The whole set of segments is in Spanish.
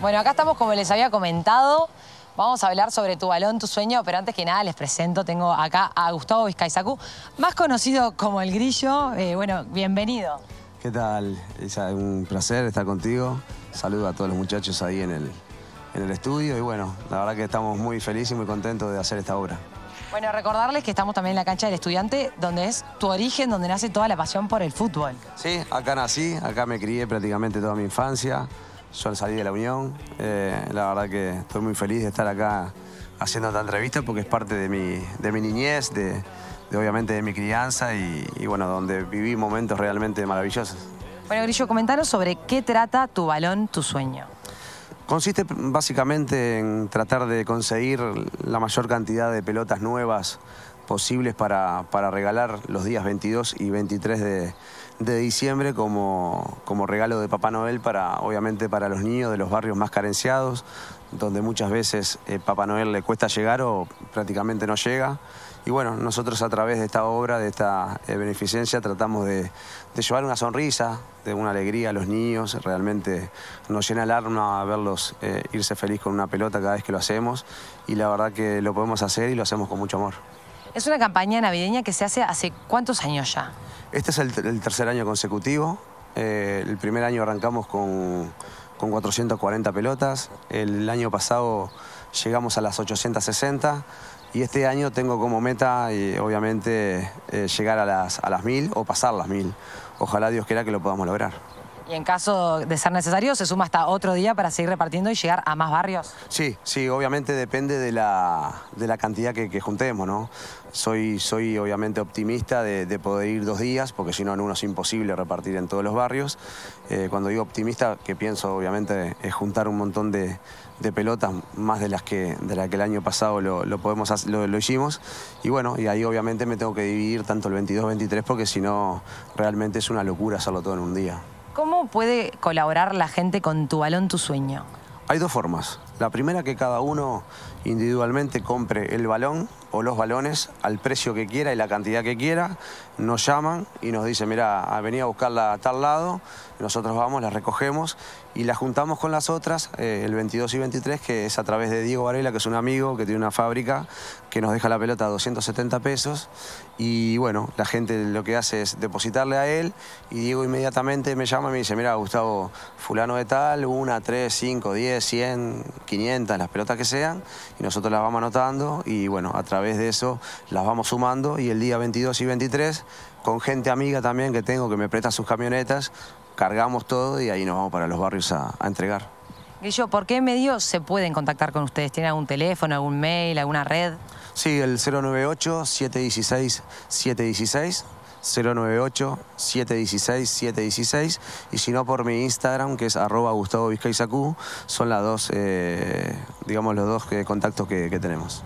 Bueno, acá estamos como les había comentado. Vamos a hablar sobre tu balón, tu sueño, pero antes que nada les presento, tengo acá a Gustavo Vizcaizacú, más conocido como El Grillo. Eh, bueno, bienvenido. ¿Qué tal? Es un placer estar contigo. Saludo a todos los muchachos ahí en el, en el estudio y bueno, la verdad que estamos muy felices y muy contentos de hacer esta obra. Bueno, recordarles que estamos también en la cancha del estudiante, donde es tu origen, donde nace toda la pasión por el fútbol. Sí, acá nací, acá me crié prácticamente toda mi infancia. Yo al salir de la Unión, eh, la verdad que estoy muy feliz de estar acá haciendo esta entrevista porque es parte de mi, de mi niñez, de, obviamente de mi crianza y, bueno, donde viví momentos realmente maravillosos. Bueno, Grillo, comentanos sobre qué trata tu balón, tu sueño. Consiste básicamente en tratar de conseguir la mayor cantidad de pelotas nuevas posibles para, regalar los días 22 y 23 de, diciembre como, regalo de Papá Noel para, obviamente, para los niños de los barrios más carenciados, donde muchas veces eh, Papá Noel le cuesta llegar o prácticamente no llega. Y bueno, nosotros a través de esta obra, de esta eh, beneficencia, tratamos de, llevar una sonrisa, de una alegría a los niños. Realmente nos llena el alma verlos eh, irse feliz con una pelota cada vez que lo hacemos. Y la verdad que lo podemos hacer y lo hacemos con mucho amor. Es una campaña navideña que se hace hace cuántos años ya. Este es el, tercer año consecutivo. Eh, el primer año arrancamos con, 440 pelotas. El año pasado llegamos a las 860. Y este año tengo como meta, eh, obviamente, eh, llegar a las, a las mil o pasar las mil. Ojalá Dios quiera que lo podamos lograr. Y en caso de ser necesario, ¿se suma hasta otro día para seguir repartiendo y llegar a más barrios? Sí, sí, obviamente depende de la, cantidad que, juntemos, ¿no? Soy, soy obviamente optimista de, poder ir dos días, porque si no en uno es imposible repartir en todos los barrios. Eh, cuando digo optimista, que pienso obviamente es juntar un montón de, pelotas, más de las que, de las que el año pasado lo, podemos, lo, lo, hicimos. Y bueno, y ahí obviamente me tengo que dividir tanto el 22-23, porque si no realmente es una locura hacerlo todo en un día. ¿Cómo puede colaborar la gente con tu balón, tu sueño? Hay dos formas. La primera que cada uno individualmente compre el balón o los balones al precio que quiera y la cantidad que quiera. Nos llaman y nos dicen, mira, ah, venía a buscarla a tal lado, nosotros vamos, la recogemos y la juntamos con las otras, eh, el 22 y 23, que es a través de Diego Varela, que es un amigo que tiene una fábrica, que nos deja la pelota a 270 pesos y bueno, la gente lo que hace es depositarle a él y Diego inmediatamente me llama y me dice, mira, Gustavo, fulano de tal, una, tres, cinco, diez, cien, quinientas, las pelotas que sean, y nosotros las vamos anotando y bueno, a través través de eso las vamos sumando y el día 22 y 23, con gente amiga también que tengo que me presta sus camionetas, cargamos todo y ahí nos vamos para los barrios a, a entregar. yo ¿por qué medios se pueden contactar con ustedes? ¿Tienen algún teléfono, algún mail, alguna red? Sí, el 098-716-716. 098-716-716 y si no por mi Instagram que es arroba Gustavo Vizcaizacú, son las dos, eh, digamos los dos eh, contactos que tenemos.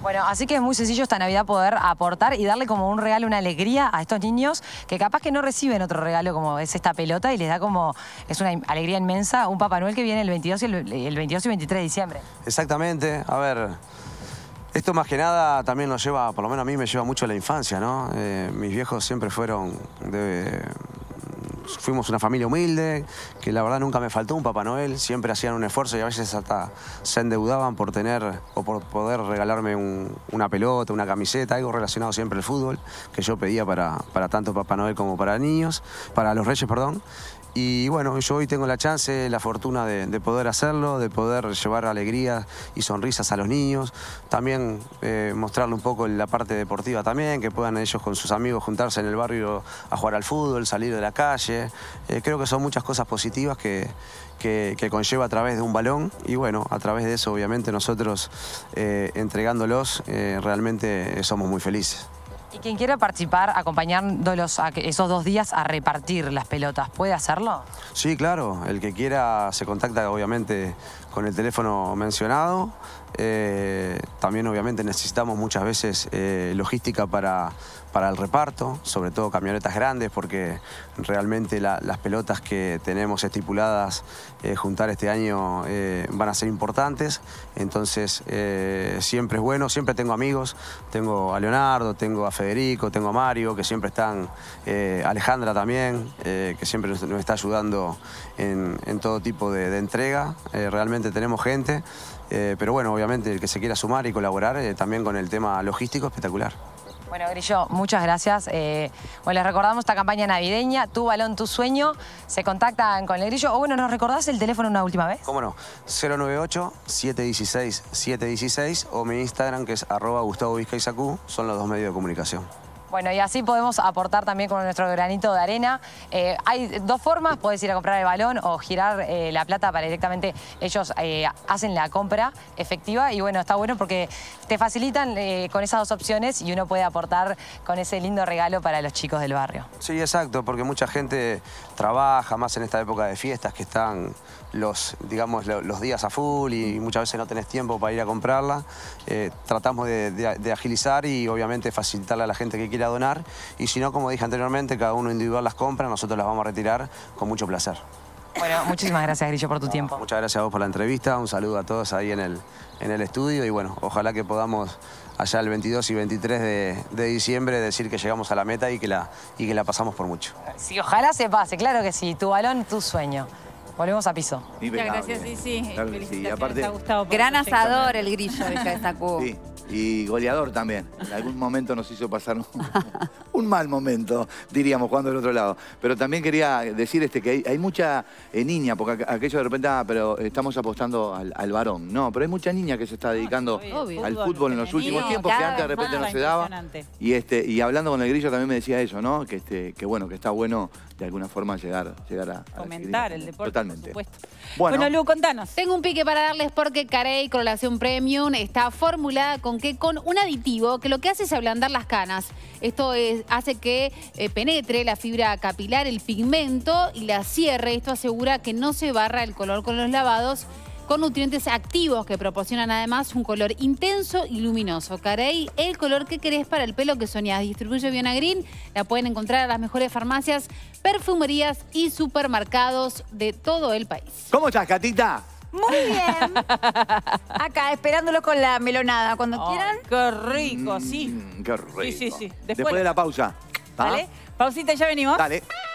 Bueno, así que es muy sencillo esta Navidad poder aportar y darle como un regalo, una alegría a estos niños que capaz que no reciben otro regalo como es esta pelota y les da como, es una alegría inmensa, un Papá Noel que viene el 22 y el, y 23 de diciembre. Exactamente, a ver, esto más que nada también nos lleva, por lo menos a mí me lleva mucho a la infancia, ¿no? Eh, mis viejos siempre fueron de fuimos una familia humilde, que la verdad nunca me faltó un Papá Noel, siempre hacían un esfuerzo y a veces hasta se endeudaban por tener o por poder regalarme una pelota, una camiseta, algo relacionado siempre al fútbol, que yo pedía para, para tanto Papá Noel como para niños, para los reyes, perdón. Y bueno, yo hoy tengo la chance, la fortuna de, poder hacerlo, de poder llevar alegría y sonrisas a los niños. También eh, mostrarle un poco la parte deportiva también, que puedan ellos con sus amigos juntarse en el barrio a jugar al fútbol, salir de la calle. Eh, creo que son muchas cosas positivas que, conlleva a través de un balón y bueno, a través de eso obviamente nosotros eh, entregándolos eh, realmente somos muy felices quien quiera participar acompañándolos esos dos días a repartir las pelotas, ¿puede hacerlo? Sí, claro. El que quiera se contacta obviamente con el teléfono mencionado. Eh, también obviamente necesitamos muchas veces eh, logística para, para el reparto, sobre todo camionetas grandes, porque realmente las pelotas que tenemos estipuladas eh, juntar este año van a ser importantes. Entonces, siempre es bueno, siempre tengo amigos, tengo a Leonardo, tengo a Federico, tengo a Mario, que siempre están, Alejandra también, que siempre nos, está ayudando en, todo tipo de, de entrega. realmente tenemos gente, eh, pero bueno, obviamente el que se quiera sumar y colaborar eh, también con el tema logístico, espectacular. Bueno, Grillo, muchas gracias. Eh, bueno, les recordamos esta campaña navideña, Tu Balón, Tu Sueño. Se contactan con el Grillo. O bueno, ¿nos recordás el teléfono una última vez? Cómo no, 098-716-716 o mi Instagram que es arroba Gustavo Son los dos medios de comunicación. Bueno, y así podemos aportar también con nuestro granito de arena. Eh, hay dos formas, puedes ir a comprar el balón o girar eh, la plata para directamente ellos eh, hacen la compra efectiva y bueno, está bueno porque te facilitan con esas dos opciones y uno puede aportar con ese lindo regalo para los chicos del barrio. Sí, exacto, porque mucha gente trabaja más en esta época de fiestas que están los, digamos, los días a full y muchas veces no tenés tiempo para ir a comprarla. tratamos de, agilizar y obviamente facilitarle a la gente que quiere a donar. Y si no, como dije anteriormente, cada uno individual las compra, nosotros las vamos a retirar con mucho placer. Bueno, muchísimas gracias, Grillo, por tu tiempo. Muchas gracias a vos por la entrevista. Un saludo a todos ahí en el, en el estudio. Y bueno, ojalá que podamos allá el 22 y 23 de, diciembre decir que llegamos a la meta y que la, y que la pasamos por mucho. Sí, ojalá se pase, claro que sí. Tu balón, tu sueño. Volvemos a piso. Muchas gracias, sí, sí. Claro Aparte, Gustavo gran asador el grillo de esta cuba y goleador también. En algún momento nos hizo pasar un, mal momento, diríamos, jugando del otro lado. Pero también quería decir este, que hay, mucha eh, niña, porque aquello de repente, ah, pero estamos apostando al, varón. No, pero hay mucha niña que se está ah, dedicando al fútbol, en los últimos tiempos, que antes de repente no ah, se daba. Y, este, y hablando con el grillo también me decía eso, ¿no? Que, este, que bueno, que está bueno de alguna forma llegar, llegar a... Comentar el deporte, Totalmente. bueno, bueno, Lu, contanos. Tengo un pique para darles porque Carey un Premium está formulada con que con un aditivo que lo que hace es ablandar las canas. Esto hace que eh, penetre la fibra capilar, el pigmento y la cierre. Esto asegura que no se barra el color con los lavados con nutrientes activos que proporcionan además un color intenso y luminoso. Carey, el color que querés para el pelo que soñás. Distribuye Viona Green, la pueden encontrar a las mejores farmacias, perfumerías y supermercados de todo el país. ¿Cómo estás, Catita? Muy bien. Acá, esperándolo con la melonada, cuando oh, quieran. Qué rico, sí. Mm, qué rico. Sí, sí, sí. Después, de la pausa. ¿Vale? Pausita, ya venimos. Dale.